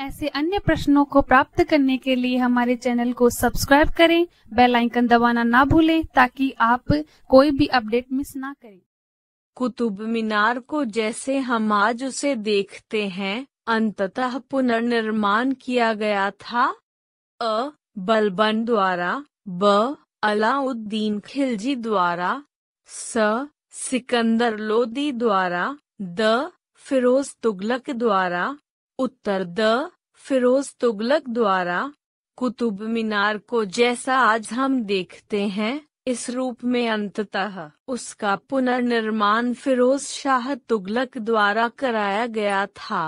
ऐसे अन्य प्रश्नों को प्राप्त करने के लिए हमारे चैनल को सब्सक्राइब करें बेल आइकन दबाना ना भूलें ताकि आप कोई भी अपडेट मिस ना करें कुतुब मीनार को जैसे हम आज उसे देखते हैं अंततः पुनर्निर्माण किया गया था अ बलबन द्वारा ब अलाउद्दीन खिलजी द्वारा स सिकंदर लोदी द्वारा द फिरोज तुगलक द्वारा उत्तर द फिरोज तुगलक द्वारा कुतुब मीनार को जैसा आज हम देखते हैं इस रूप में अंततः उसका पुनर्निर्माण फिरोज शाह तुगलक द्वारा कराया गया था